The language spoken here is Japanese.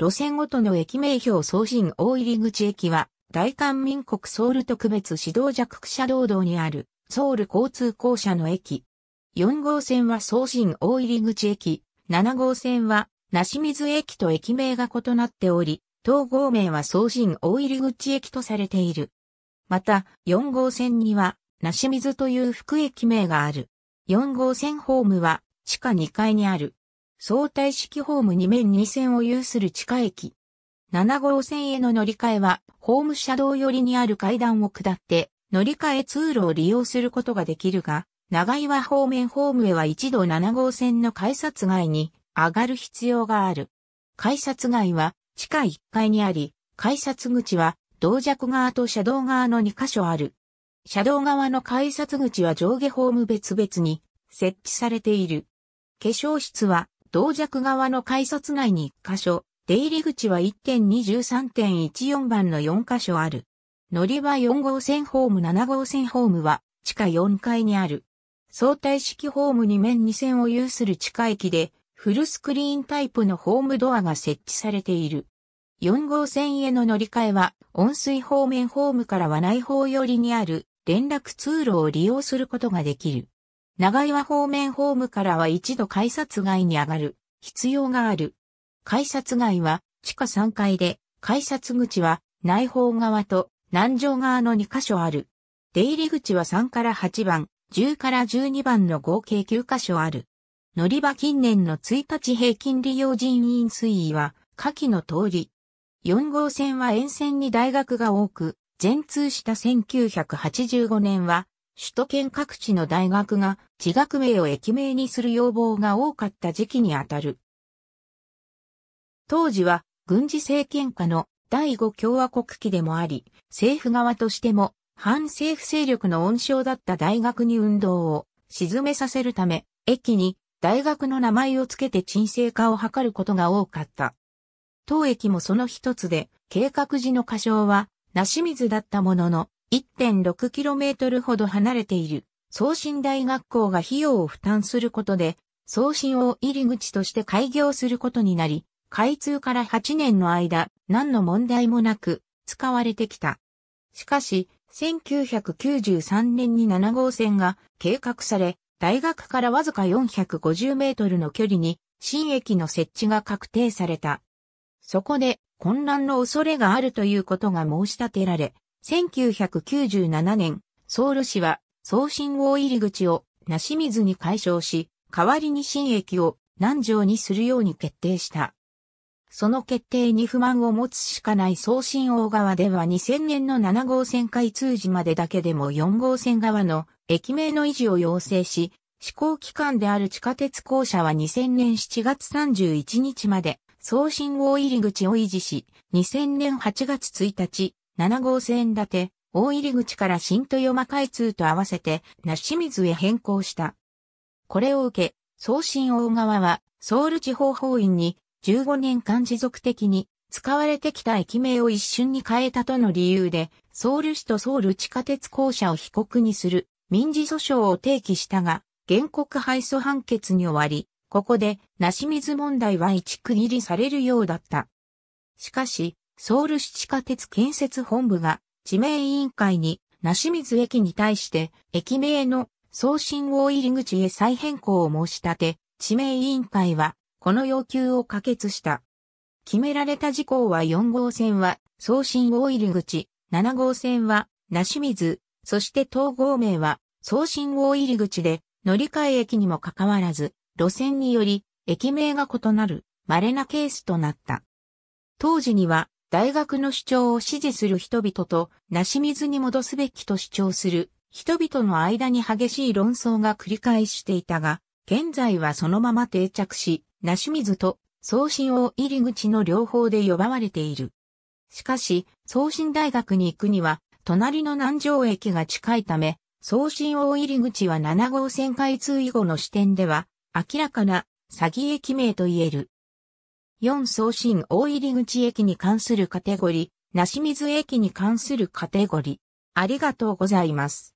路線ごとの駅名表送信大入口駅は、大韓民国ソウル特別指導弱者道道にある、ソウル交通公社の駅。4号線は送信大入口駅、7号線は、梨水駅と駅名が異なっており、統合名は送信大入口駅とされている。また、4号線には、梨水という副駅名がある。4号線ホームは、地下2階にある。相対式ホーム2面2線を有する地下駅。7号線への乗り換えは、ホーム車道寄りにある階段を下って、乗り換え通路を利用することができるが、長岩方面ホームへは一度7号線の改札外に上がる必要がある。改札外は地下1階にあり、改札口は同弱側と車道側の2カ所ある。車道側の改札口は上下ホーム別々に設置されている。化粧室は同弱側の改札内に1箇所、出入り口は1.23.14番の4箇所ある。乗り場4号線ホーム7号線ホームは地下4階にある。相対式ホーム2面2線を有する地下駅で、フルスクリーンタイプのホームドアが設置されている。4号線への乗り換えは、温水方面ホームからは内方寄りにある連絡通路を利用することができる。長岩方面ホームからは一度改札外に上がる必要がある。改札外は地下3階で、改札口は内方側と南城側の2箇所ある。出入り口は3から8番、10から12番の合計9箇所ある。乗り場近年の1日平均利用人員推移は、下記の通り。4号線は沿線に大学が多く、全通した1985年は首都圏各地の大学が地学名を駅名にする要望が多かった時期にあたる。当時は軍事政権下の第5共和国期でもあり、政府側としても反政府勢力の温床だった大学に運動を沈めさせるため、駅に大学の名前を付けて沈静化を図ることが多かった。当駅もその一つで、計画時の過小は、なし水だったものの、1.6km ほど離れている送信大学校が費用を負担することで、送信を入り口として開業することになり、開通から8年の間、何の問題もなく使われてきた。しかし、1993年に7号線が計画され、大学からわずか450メートルの距離に新駅の設置が確定された。そこで混乱の恐れがあるということが申し立てられ、1997年、ソウル市は送信王入り口をなし水に解消し、代わりに新駅を南城にするように決定した。その決定に不満を持つしかない送信王側では2000年の7号線開通時までだけでも4号線側の駅名の維持を要請し、施行期間である地下鉄公社は2000年7月31日まで送信王入り口を維持し、2000年8月1日、7号線建て、大入口から新豊間開通と合わせて、梨水へ変更した。これを受け、送信大側は、ソウル地方法院に、15年間持続的に、使われてきた駅名を一瞬に変えたとの理由で、ソウル市とソウル地下鉄公社を被告にする、民事訴訟を提起したが、原告敗訴判決に終わり、ここで、須水問題は一区切りされるようだった。しかし、ソウル市地下鉄建設本部が地名委員会に、梨水駅に対して、駅名の送信大入り口へ再変更を申し立て、地名委員会は、この要求を可決した。決められた事項は4号線は、送信大入り口、7号線は、梨水、そして統合名は、送信大入り口で、乗り換え駅にもかかわらず、路線により、駅名が異なる、稀なケースとなった。当時には、大学の主張を支持する人々と、なし水に戻すべきと主張する人々の間に激しい論争が繰り返していたが、現在はそのまま定着し、なし水と送信を入り口の両方で呼ばわれている。しかし、送信大学に行くには、隣の南城駅が近いため、送信を入り口は7号線開通以後の視点では、明らかな詐欺駅名と言える。4送信大入口駅に関するカテゴリー、なし水駅に関するカテゴリー。ありがとうございます。